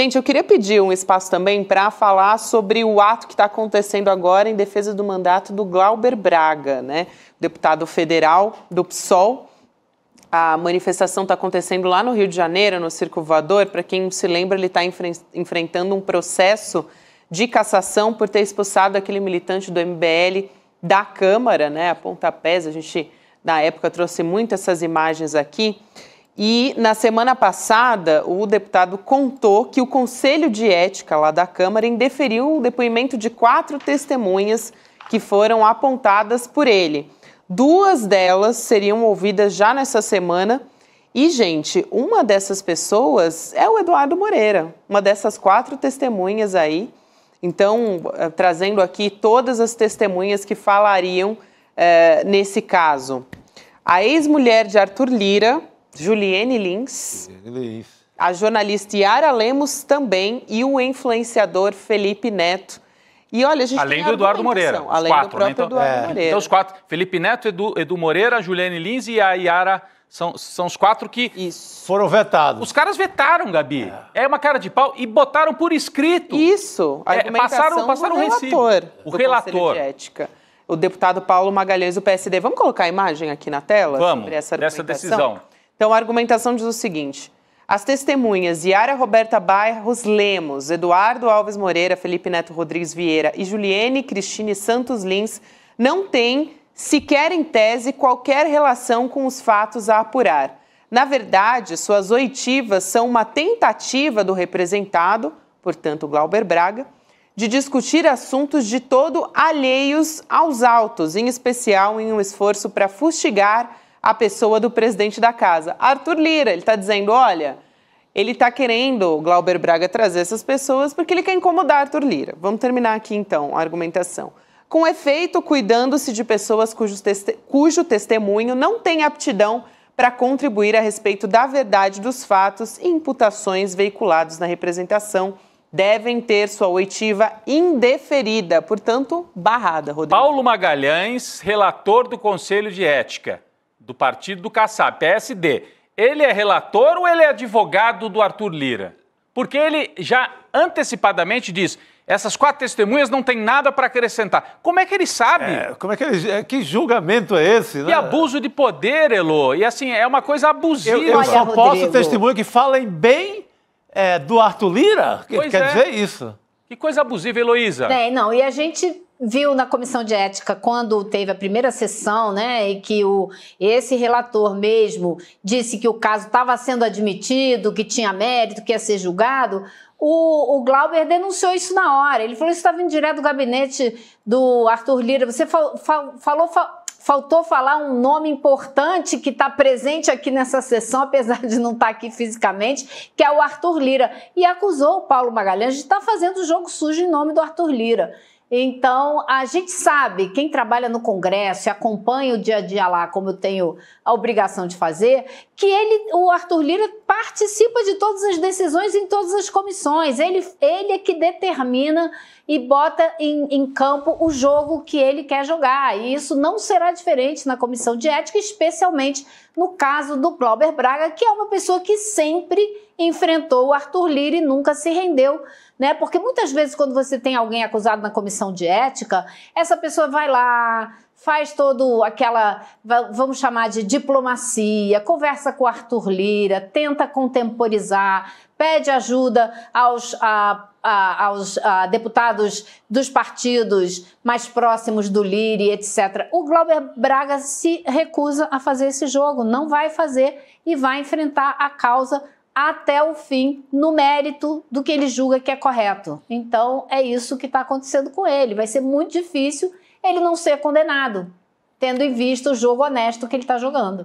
Gente, eu queria pedir um espaço também para falar sobre o ato que está acontecendo agora em defesa do mandato do Glauber Braga, né? Deputado federal do PSOL, a manifestação está acontecendo lá no Rio de Janeiro, no Circo Voador. Para quem se lembra, ele está enfrentando um processo de cassação por ter expulsado aquele militante do MBL da Câmara, né? A pontapés, a gente na época trouxe muito essas imagens aqui. E na semana passada, o deputado contou que o Conselho de Ética lá da Câmara indeferiu o depoimento de quatro testemunhas que foram apontadas por ele. Duas delas seriam ouvidas já nessa semana. E, gente, uma dessas pessoas é o Eduardo Moreira, uma dessas quatro testemunhas aí. Então, eh, trazendo aqui todas as testemunhas que falariam eh, nesse caso. A ex-mulher de Arthur Lira, Juliane Lins. Juliane Lins. A jornalista Yara Lemos também e o influenciador Felipe Neto. E olha, a gente Além do Eduardo Moreira. Além quatro, do próprio né? então, Eduardo é. Moreira. Então, os quatro. Felipe Neto, Edu, Edu Moreira, Juliane Lins e a Yara são, são os quatro que. Isso. Foram vetados. Os caras vetaram, Gabi. É. é. uma cara de pau e botaram por escrito. Isso. A é, passaram passaram o relator. O relator. De ética. O deputado Paulo Magalhães, do PSD. Vamos colocar a imagem aqui na tela? Vamos. Sobre essa dessa decisão. Então, a argumentação diz o seguinte: as testemunhas Yara Roberta Bairros Lemos, Eduardo Alves Moreira, Felipe Neto Rodrigues Vieira e Juliene Cristine Santos Lins não têm, sequer em tese, qualquer relação com os fatos a apurar. Na verdade, suas oitivas são uma tentativa do representado, portanto, Glauber Braga, de discutir assuntos de todo alheios aos autos, em especial em um esforço para fustigar a pessoa do presidente da casa. Arthur Lira, ele está dizendo: olha, ele está querendo, Glauber Braga, trazer essas pessoas porque ele quer incomodar Arthur Lira. Vamos terminar aqui então a argumentação. Com efeito, cuidando-se de pessoas cujo testemunho não tem aptidão para contribuir a respeito da verdade dos fatos e imputações veiculados na representação devem ter sua oitiva indeferida, portanto, barrada, Rodrigo. Paulo Magalhães, relator do Conselho de Ética do partido do Kassab, PSD, ele é relator ou ele é advogado do Arthur Lira? Porque ele já antecipadamente diz: essas quatro testemunhas não têm nada para acrescentar. Como é que ele sabe? É, como é que ele. É, que julgamento é esse, né? E abuso de poder, Elo. E assim, é uma coisa abusiva. Eu, eu só posso testemunho que falem bem é, do Arthur Lira? Pois Quer é. dizer isso. Que coisa abusiva, Heloísa. não, e a gente viu na comissão de ética quando teve a primeira sessão, né, e que o esse relator mesmo disse que o caso estava sendo admitido, que tinha mérito, que ia ser julgado, o, o Glauber denunciou isso na hora. Ele falou isso estava tá vindo direto do gabinete do Arthur Lira. Você fal, fal, falou fal, faltou falar um nome importante que está presente aqui nessa sessão, apesar de não estar tá aqui fisicamente, que é o Arthur Lira e acusou o Paulo Magalhães de estar tá fazendo jogo sujo em nome do Arthur Lira. Então, a gente sabe, quem trabalha no Congresso e acompanha o dia a dia lá, como eu tenho a obrigação de fazer, que ele, o Arthur Lira participa de todas as decisões em todas as comissões. Ele, ele é que determina e bota em, em campo o jogo que ele quer jogar. E isso não será diferente na comissão de ética, especialmente no caso do Glauber Braga, que é uma pessoa que sempre enfrentou o Arthur Lira e nunca se rendeu, né? Porque muitas vezes quando você tem alguém acusado na comissão de ética, essa pessoa vai lá, faz todo aquela, vamos chamar de diplomacia, conversa com o Arthur Lira, tenta contemporizar, pede ajuda aos, a, a, aos a, deputados dos partidos mais próximos do Lira, etc. O Glauber Braga se recusa a fazer esse jogo, não vai fazer e vai enfrentar a causa até o fim no mérito do que ele julga que é correto. Então é isso que está acontecendo com ele. Vai ser muito difícil ele não ser condenado, tendo em vista o jogo honesto que ele está jogando.